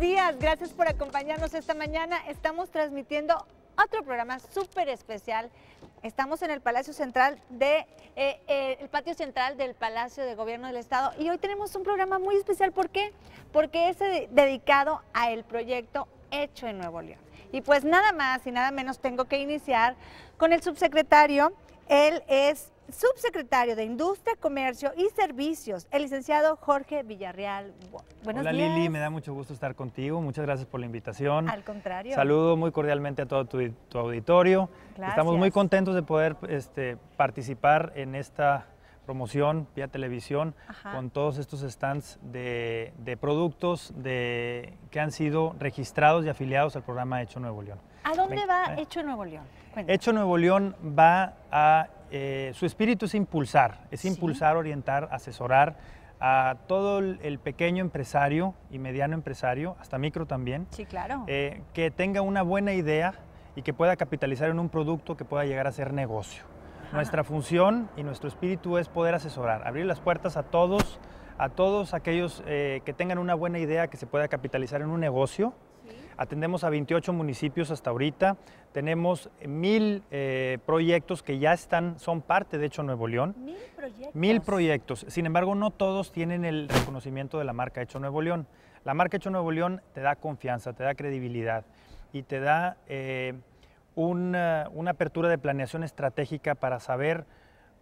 días, gracias por acompañarnos esta mañana. Estamos transmitiendo otro programa súper especial. Estamos en el Palacio Central de, eh, eh, el patio central del Palacio de Gobierno del Estado y hoy tenemos un programa muy especial. ¿Por qué? Porque es eh, dedicado a el proyecto Hecho en Nuevo León. Y pues nada más y nada menos tengo que iniciar con el subsecretario. Él es subsecretario de Industria, Comercio y Servicios, el licenciado Jorge Villarreal. Buenos Hola Lili, me da mucho gusto estar contigo. Muchas gracias por la invitación. Al contrario. Saludo muy cordialmente a todo tu, auditorio. Estamos muy contentos de poder este, participar en esta promoción vía televisión con todos estos stands de, productos de, que han sido registrados y afiliados al programa Hecho Nuevo León. ¿A dónde va eh. Hecho Nuevo León? Hecho Nuevo León va a... Eh, su espíritu es impulsar, es impulsar, orientar, asesorar a todo el, pequeño empresario y mediano empresario, hasta micro también. Sí, claro. Eh, que tenga una buena idea y que pueda capitalizar en un producto que pueda llegar a ser negocio. Nuestra función y nuestro espíritu es poder asesorar, abrir las puertas a todos, a todos aquellos eh, que tengan una buena idea que se pueda capitalizar en un negocio. Atendemos a 28 municipios hasta ahorita, tenemos mil eh, proyectos que ya están, son parte de hecho Nuevo León. Mil proyectos. proyectos, sin embargo no todos tienen el reconocimiento de la marca Hecho Nuevo León. La marca Hecho Nuevo León te da confianza, te da credibilidad y te da... Eh, una, apertura de planeación estratégica para saber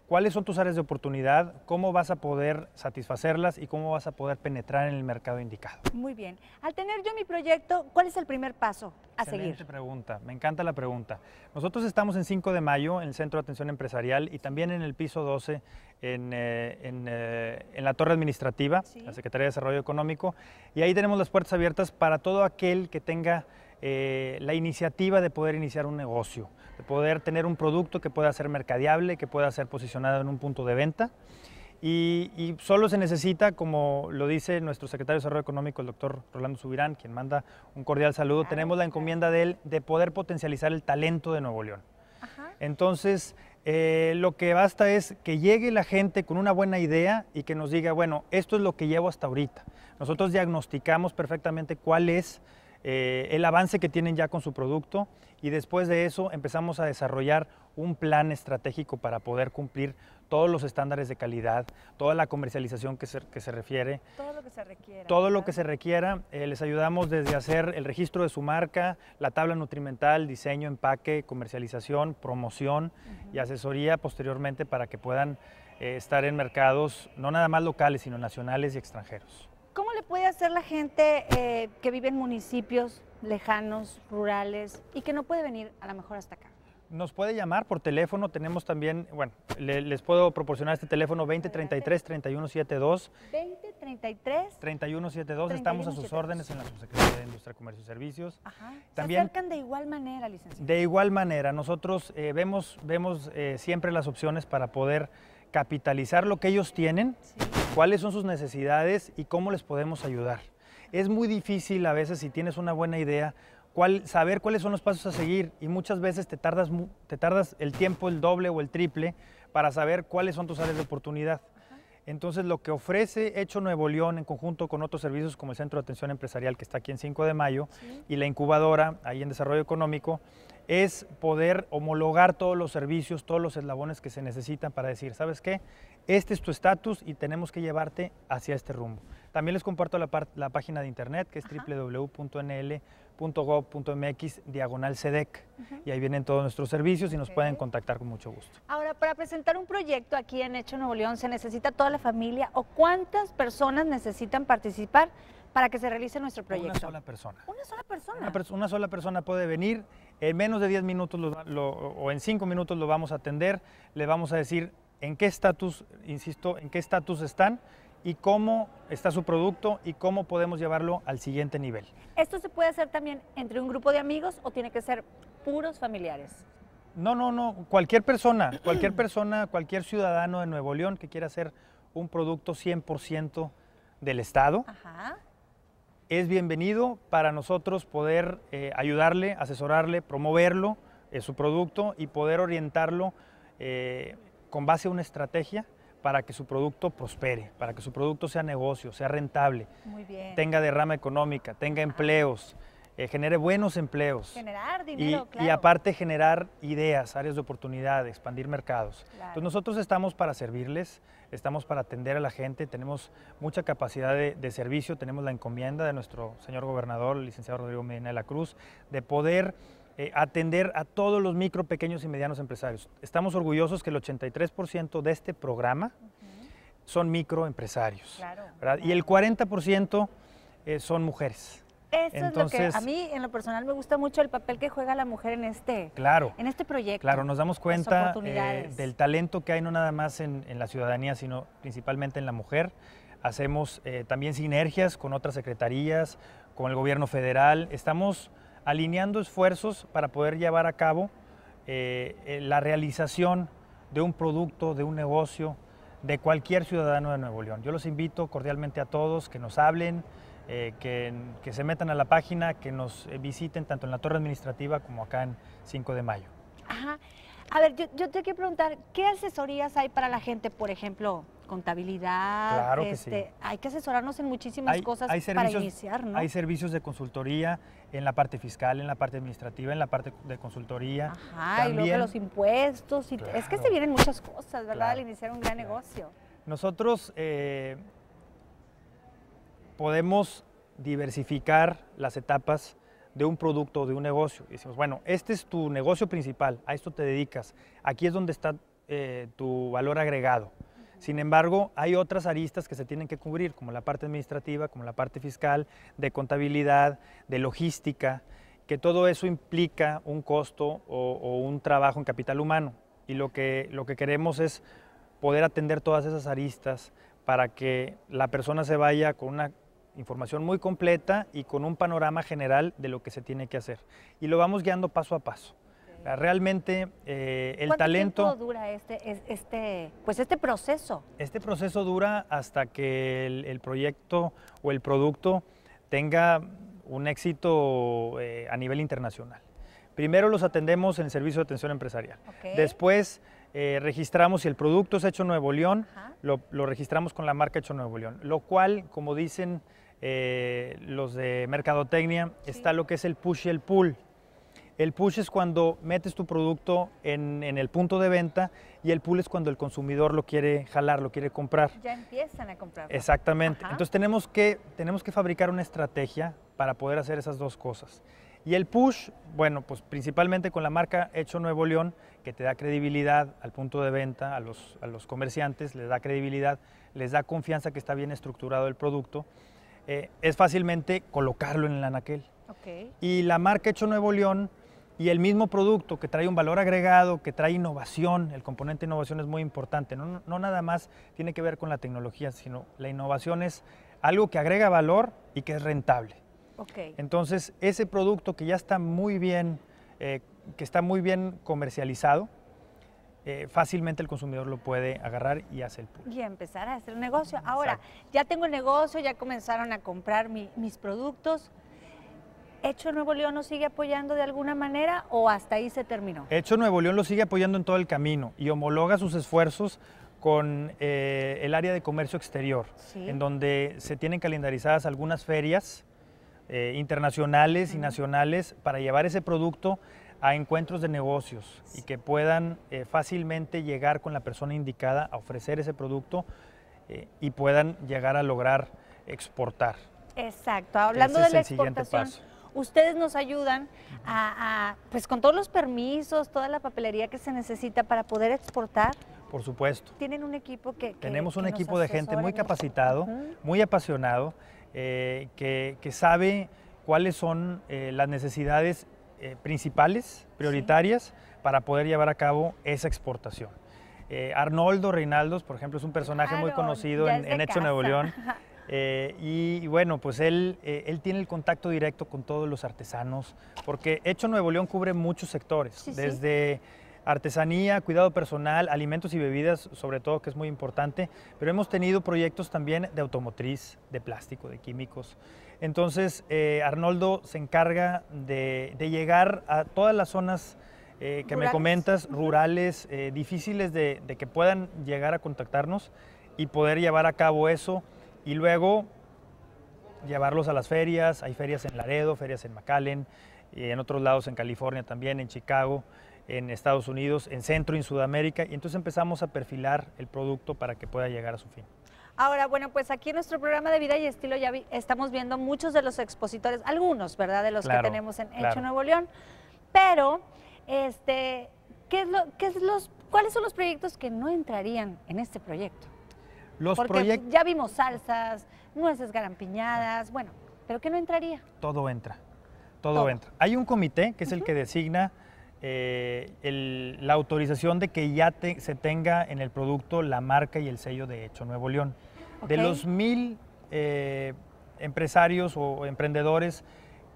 cuáles son tus áreas de oportunidad, cómo vas a poder satisfacerlas y cómo vas a poder penetrar en el mercado indicado. Muy bien. Al tener yo mi proyecto, ¿cuál es el primer paso a Excelente seguir? pregunta, me encanta la pregunta. Nosotros estamos en 5 de mayo en el Centro de Atención Empresarial y también en el piso 12 eh, eh, en, la Torre Administrativa, la Secretaría de Desarrollo Económico, y ahí tenemos las puertas abiertas para todo aquel que tenga eh, la iniciativa de poder iniciar un negocio, de poder tener un producto que pueda ser mercadeable, que pueda ser posicionado en un punto de venta. Y, solo se necesita, como lo dice nuestro secretario de Desarrollo Económico, el doctor Rolando Subirán, quien manda un cordial saludo, tenemos la encomienda de él de poder potencializar el talento de Nuevo León. Entonces, eh, lo que basta es que llegue la gente con una buena idea y que nos diga, bueno, esto es lo que llevo hasta ahorita. Nosotros diagnosticamos perfectamente cuál es eh, el avance que tienen ya con su producto y después de eso empezamos a desarrollar un plan estratégico para poder cumplir todos los estándares de calidad, toda la comercialización que se, refiere. Todo lo que se requiera. Todo lo que se requiera. Eh, les ayudamos desde hacer el registro de su marca, la tabla nutrimental, diseño, empaque, comercialización, promoción y asesoría posteriormente para que puedan eh, estar en mercados no nada más locales, sino nacionales y extranjeros. ¿Cómo le puede hacer la gente eh, que vive en municipios lejanos, rurales y que no puede venir a lo mejor hasta acá? Nos puede llamar por teléfono, tenemos también, bueno, les puedo proporcionar este teléfono 2033-3172. 2033. 3172, estamos a sus órdenes en la Subsecretaría de Industria, Comercio y Servicios. Ajá. También, Se acercan de igual manera, licenciado. De igual manera, nosotros eh, vemos, vemos eh, siempre las opciones para poder capitalizar lo que ellos tienen. Sí cuáles son sus necesidades y cómo les podemos ayudar. Es muy difícil a veces si tienes una buena idea saber cuáles son los pasos a seguir y muchas veces te tardas, te tardas el tiempo el doble o el triple para saber cuáles son tus áreas de oportunidad. Entonces, lo que ofrece Hecho Nuevo León en conjunto con otros servicios como el Centro de Atención Empresarial que está aquí en 5 de Mayo y la incubadora ahí en Desarrollo Económico es poder homologar todos los servicios, todos los eslabones que se necesitan para decir, ¿sabes qué? Este es tu estatus y tenemos que llevarte hacia este rumbo. También les comparto la, página de internet que es www.nl.gov.mx diagonal SEDEC y ahí vienen todos nuestros servicios y nos pueden contactar con mucho gusto. Ahora, para presentar un proyecto aquí en Hecho Nuevo León, ¿se necesita toda la familia o cuántas personas necesitan participar para que se realice nuestro proyecto? Una sola persona. Una sola persona. una sola persona puede venir en menos de 10 minutos o en 5 minutos lo vamos a atender, le vamos a decir en qué estatus, insisto, en qué estatus están y cómo está su producto y cómo podemos llevarlo al siguiente nivel. ¿Esto se puede hacer también entre un grupo de amigos o tiene que ser puros familiares? No, no, no, cualquier persona, cualquier persona, cualquier ciudadano de Nuevo León que quiera hacer un producto 100% del Estado, Ajá es bienvenido para nosotros poder eh, ayudarle, asesorarle, promoverlo, eh, su producto y poder orientarlo eh, con base a una estrategia para que su producto prospere, para que su producto sea negocio, sea rentable, tenga derrama económica, tenga empleos. Eh, genere buenos empleos. Generar dinero, y, aparte generar ideas, áreas de oportunidad, expandir mercados. Entonces nosotros estamos para servirles, estamos para atender a la gente, tenemos mucha capacidad de, servicio, tenemos la encomienda de nuestro señor gobernador, el licenciado Rodrigo Medina de la Cruz, de poder eh, atender a todos los micro, pequeños y medianos empresarios. Estamos orgullosos que el 83% de este programa son microempresarios. Y el 40% eh, son mujeres. Eso Entonces, es lo que a mí en lo personal me gusta mucho el papel que juega la mujer en este, claro, en este proyecto. Claro, nos damos cuenta eh, del talento que hay no nada más en, la ciudadanía, sino principalmente en la mujer. Hacemos eh, también sinergias con otras secretarías, con el gobierno federal. Estamos alineando esfuerzos para poder llevar a cabo eh, la realización de un producto, de un negocio, de cualquier ciudadano de Nuevo León. Yo los invito cordialmente a todos que nos hablen, eh, que, se metan a la página, que nos eh, visiten tanto en la torre administrativa como acá en 5 de mayo. Ajá. A ver, yo, te quiero preguntar, ¿qué asesorías hay para la gente, por ejemplo, contabilidad? Claro que este, sí. Hay que asesorarnos en muchísimas cosas para iniciar, ¿no? Hay servicios de consultoría en la parte fiscal, en la parte administrativa, en la parte de consultoría. Ajá, y luego de los impuestos. Y es que se vienen muchas cosas, ¿verdad? al iniciar un gran negocio. Nosotros... Eh, podemos diversificar las etapas de un producto o de un negocio. decimos, bueno, este es tu negocio principal, a esto te dedicas, aquí es donde está eh, tu valor agregado. Sin embargo, hay otras aristas que se tienen que cubrir, como la parte administrativa, como la parte fiscal, de contabilidad, de logística, que todo eso implica un costo o, un trabajo en capital humano. Y lo que, lo que queremos es poder atender todas esas aristas para que la persona se vaya con una información muy completa y con un panorama general de lo que se tiene que hacer. Y lo vamos guiando paso a paso. Realmente eh, el talento. ¿Cuánto dura este, este, pues este proceso? Este proceso dura hasta que el, proyecto o el producto tenga un éxito eh, a nivel internacional. Primero los atendemos en el servicio de atención empresarial. Después eh, registramos, si el producto es hecho en Nuevo León, lo, lo, registramos con la marca hecho Nuevo León, lo cual, como dicen eh, los de mercadotecnia, está lo que es el push y el pull. El push es cuando metes tu producto en, en, el punto de venta y el pull es cuando el consumidor lo quiere jalar, lo quiere comprar. Ya empiezan a comprar. Exactamente. Entonces tenemos que, tenemos que fabricar una estrategia para poder hacer esas dos cosas. Y el push, bueno, pues principalmente con la marca Hecho Nuevo León, que te da credibilidad al punto de venta, a los, a los comerciantes, les da credibilidad, les da confianza que está bien estructurado el producto. Eh, es fácilmente colocarlo en el anaquel. Y la marca Hecho Nuevo León y el mismo producto que trae un valor agregado, que trae innovación, el componente innovación es muy importante, no, nada más tiene que ver con la tecnología, sino la innovación es algo que agrega valor y que es rentable. Entonces, ese producto que ya está muy bien, eh, que está muy bien comercializado, eh, fácilmente el consumidor lo puede agarrar y hacer el punto. Y empezar a hacer negocio. Ahora, ya tengo el negocio, ya comenzaron a comprar mis productos. ¿Hecho Nuevo León nos sigue apoyando de alguna manera o hasta ahí se terminó? Hecho Nuevo León lo sigue apoyando en todo el camino y homologa sus esfuerzos con eh, el área de comercio exterior, en donde se tienen calendarizadas algunas ferias eh, internacionales y nacionales para llevar ese producto a encuentros de negocios y que puedan eh, fácilmente llegar con la persona indicada a ofrecer ese producto eh, y puedan llegar a lograr exportar. Exacto, hablando de la exportación, ustedes nos ayudan a, pues con todos los permisos, toda la papelería que se necesita para poder exportar. Por supuesto. Tienen un equipo que... Tenemos un equipo de gente muy capacitado, muy apasionado, eh, que, sabe cuáles son las necesidades eh, principales, prioritarias, para poder llevar a cabo esa exportación. Eh, Arnoldo Reinaldos, por ejemplo, es un personaje muy conocido en, Hecho Nuevo León. Eh, y, bueno, pues él, él tiene el contacto directo con todos los artesanos, porque Hecho Nuevo León cubre muchos sectores, desde artesanía, cuidado personal, alimentos y bebidas, sobre todo, que es muy importante, pero hemos tenido proyectos también de automotriz, de plástico, de químicos. Entonces, eh, Arnoldo se encarga de, llegar a todas las zonas eh, que me comentas, rurales, eh, difíciles de, que puedan llegar a contactarnos y poder llevar a cabo eso. Y luego llevarlos a las ferias, hay ferias en Laredo, ferias en McAllen, en otros lados en California también, en Chicago en Estados Unidos, en Centro y en Sudamérica, y entonces empezamos a perfilar el producto para que pueda llegar a su fin. Ahora, bueno, pues aquí en nuestro programa de vida y estilo ya estamos viendo muchos de los expositores, algunos, ¿verdad? De los que tenemos en Hecho Nuevo León. Pero, este, ¿qué es lo, qué es los, ¿cuáles son los proyectos que no entrarían en este proyecto? Los Porque ya vimos salsas, nueces garampiñadas, bueno, pero ¿qué no entraría? Todo entra, todo, entra. Hay un comité que es el que designa eh, la autorización de que ya se tenga en el producto la marca y el sello de Hecho Nuevo León. De los mil eh, empresarios o emprendedores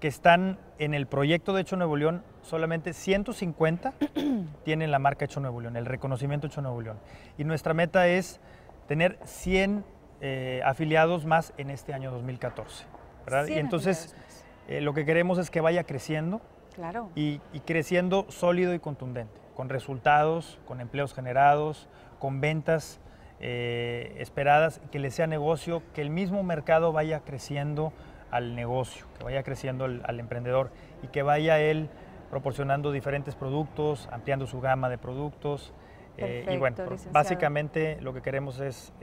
que están en el proyecto de Hecho Nuevo León, solamente 150 tienen la marca Hecho Nuevo León, el reconocimiento Hecho Nuevo León. Y nuestra meta es tener 100 eh, afiliados más en este año 2014. Y entonces lo que queremos es que vaya creciendo y, creciendo sólido y contundente, con resultados, con empleos generados, con ventas eh, esperadas, que le sea negocio, que el mismo mercado vaya creciendo al negocio, que vaya creciendo al emprendedor y que vaya él proporcionando diferentes productos, ampliando su gama de productos. Eh, y bueno, básicamente lo que queremos es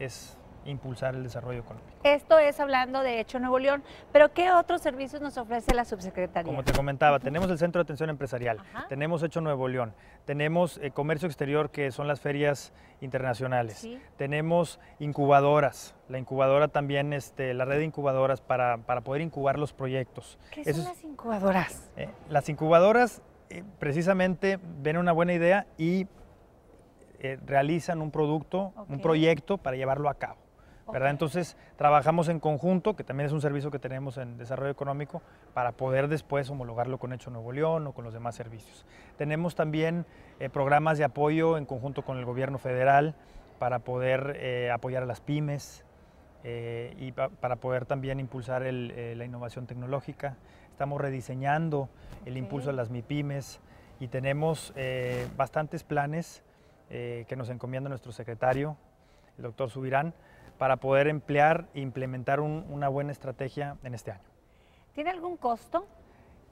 impulsar el desarrollo económico. Esto es hablando de Hecho Nuevo León, pero ¿qué otros servicios nos ofrece la subsecretaría? Como te comentaba, tenemos el Centro de Atención Empresarial, tenemos Hecho Nuevo León, tenemos eh, comercio exterior que son las ferias internacionales, tenemos incubadoras, la incubadora también, este, la red de incubadoras para, poder incubar los proyectos. ¿Qué son las incubadoras? Eh, las incubadoras eh, precisamente ven una buena idea y realizan un producto, un proyecto para llevarlo a cabo. Entonces, trabajamos en conjunto, que también es un servicio que tenemos en desarrollo económico, para poder después homologarlo con Hecho Nuevo León o con los demás servicios. Tenemos también eh, programas de apoyo en conjunto con el gobierno federal para poder eh, apoyar a las pymes eh, y para poder también impulsar la innovación tecnológica. Estamos rediseñando el impulso a las MIPYMES y tenemos bastantes planes que nos encomienda nuestro secretario, el doctor Subirán, para poder emplear e implementar una buena estrategia en este año. ¿Tiene algún costo?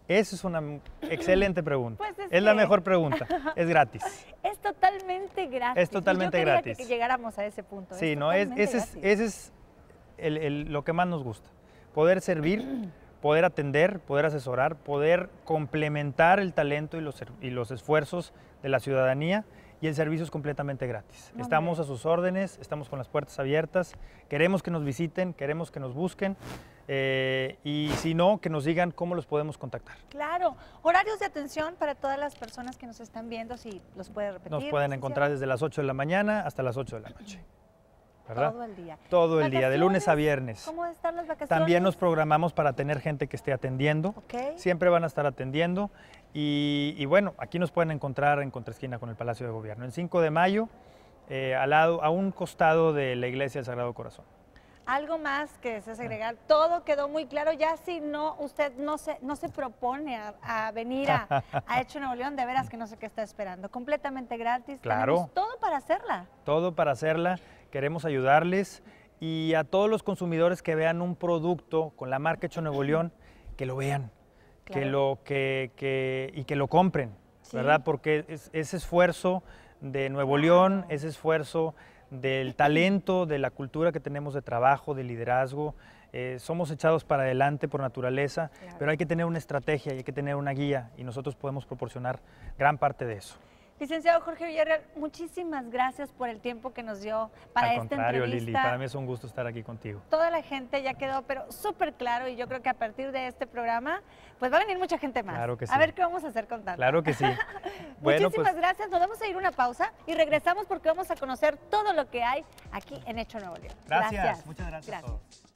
Esa es una excelente pregunta. Pues es, la mejor pregunta. Es gratis. es totalmente gratis. Es totalmente gratis. llegáramos a ese punto. Sí, es no, es, ese, es, es lo que más nos gusta. Poder servir, poder atender, poder asesorar, poder complementar el talento y los, y los esfuerzos de la ciudadanía y el servicio es completamente gratis. estamos a sus órdenes, estamos con las puertas abiertas, queremos que nos visiten, queremos que nos busquen. Eh, y si no, que nos digan cómo los podemos contactar. Claro, horarios de atención para todas las personas que nos están viendo, si los puede repetir. Nos pueden encontrar desde las 8 de la mañana hasta las 8 de la noche. Todo el día. Todo el día, de lunes a viernes. ¿Cómo están las vacaciones? También nos programamos para tener gente que esté atendiendo. Siempre van a estar atendiendo. Y, bueno, aquí nos pueden encontrar en Contraesquina con el Palacio de Gobierno. En 5 de mayo, eh, al lado, a un costado de la Iglesia del Sagrado Corazón. Algo más que deseas agregar. Todo quedó muy claro. Ya si no, usted no se, no se propone a, venir a, Hecho Nuevo León, de veras que no sé qué está esperando. Completamente gratis. Claro. todo para hacerla. Todo para hacerla. Queremos ayudarles y a todos los consumidores que vean un producto con la marca Hecho Nuevo León, que lo vean que lo, y que lo compren, ¿verdad? Porque ese esfuerzo de Nuevo León, ese esfuerzo del talento, de la cultura que tenemos de trabajo, de liderazgo. Eh, somos echados para adelante por naturaleza, pero hay que tener una estrategia y hay que tener una guía y nosotros podemos proporcionar gran parte de eso. Licenciado Jorge Villarreal, muchísimas gracias por el tiempo que nos dio para Al esta contrario, Lili, para mí es un gusto estar aquí contigo. Toda la gente ya quedó, pero súper claro, y yo creo que a partir de este programa, pues va a venir mucha gente más. Claro que sí. A ver qué vamos a hacer con tanto. Claro que sí. Pues muchísimas gracias. Nos vamos a ir una pausa y regresamos porque vamos a conocer todo lo que hay aquí en Hecho Nuevo León. Gracias. Muchas gracias, gracias.